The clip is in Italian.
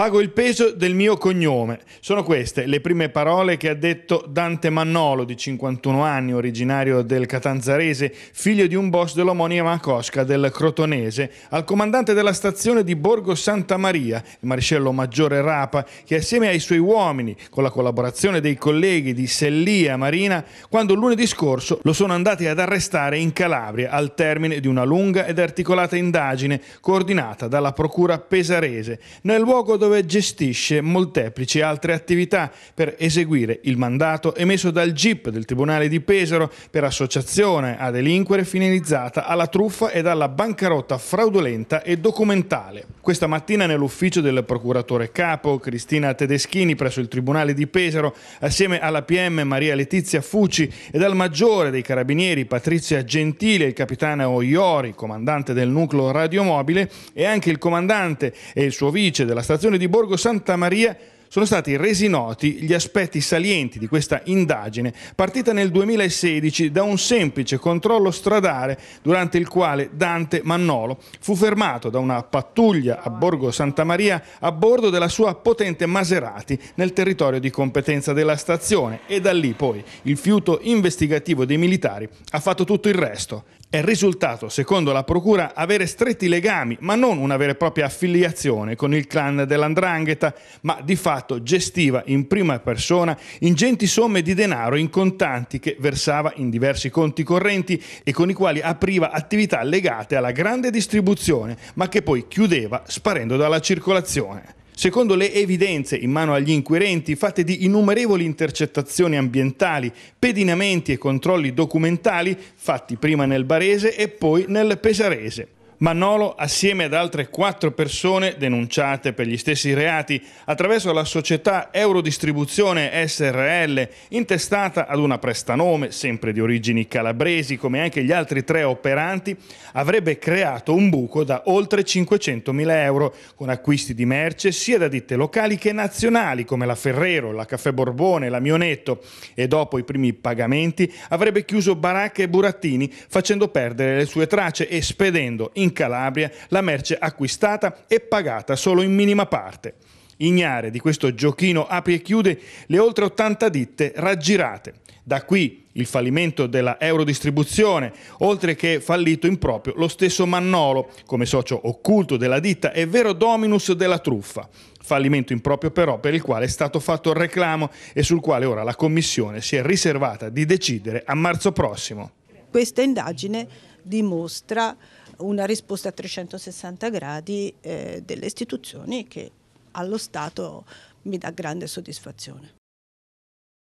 Pago il peso del mio cognome. Sono queste le prime parole che ha detto Dante Mannolo, di 51 anni, originario del Catanzarese, figlio di un boss dell'omonima cosca del Crotonese, al comandante della stazione di Borgo Santa Maria, il marescello maggiore Rapa, che assieme ai suoi uomini, con la collaborazione dei colleghi di Sellia Marina, quando lunedì scorso lo sono andati ad arrestare in Calabria al termine di una lunga ed articolata indagine coordinata dalla procura pesarese, nel luogo dove dove gestisce molteplici altre attività per eseguire il mandato emesso dal GIP del Tribunale di Pesaro per associazione a delinquere finalizzata alla truffa e alla bancarotta fraudolenta e documentale. Questa mattina nell'ufficio del procuratore capo Cristina Tedeschini presso il Tribunale di Pesaro, assieme alla PM Maria Letizia Fucci ed al maggiore dei carabinieri Patrizia Gentile, il capitano Iori, comandante del nucleo radiomobile, e anche il comandante e il suo vice della stazione di di Borgo Santa Maria sono stati resi noti gli aspetti salienti di questa indagine, partita nel 2016 da un semplice controllo stradale durante il quale Dante Mannolo fu fermato da una pattuglia a Borgo Santa Maria a bordo della sua potente Maserati nel territorio di competenza della stazione e da lì poi il fiuto investigativo dei militari ha fatto tutto il resto. È risultato, secondo la Procura, avere stretti legami, ma non una vera e propria affiliazione con il clan dell'Andrangheta, ma di fatto gestiva in prima persona ingenti somme di denaro in contanti che versava in diversi conti correnti e con i quali apriva attività legate alla grande distribuzione, ma che poi chiudeva sparendo dalla circolazione. Secondo le evidenze in mano agli inquirenti, fatte di innumerevoli intercettazioni ambientali, pedinamenti e controlli documentali, fatti prima nel Barese e poi nel Pesarese. Manolo, assieme ad altre quattro persone denunciate per gli stessi reati attraverso la società Eurodistribuzione SRL, intestata ad una prestanome, sempre di origini calabresi come anche gli altri tre operanti, avrebbe creato un buco da oltre 500.000 euro, con acquisti di merce sia da ditte locali che nazionali come la Ferrero, la Caffè Borbone, la Mionetto e dopo i primi pagamenti avrebbe chiuso baracche e burattini facendo perdere le sue tracce e spedendo in in Calabria la merce acquistata e pagata solo in minima parte. Ignare di questo giochino apri e chiude le oltre 80 ditte raggirate. Da qui il fallimento della Eurodistribuzione, oltre che fallito in proprio lo stesso Mannolo, come socio occulto della ditta e vero dominus della truffa. Fallimento improprio però per il quale è stato fatto il reclamo e sul quale ora la Commissione si è riservata di decidere a marzo prossimo. Questa indagine dimostra una risposta a 360 gradi eh, delle istituzioni che allo Stato mi dà grande soddisfazione.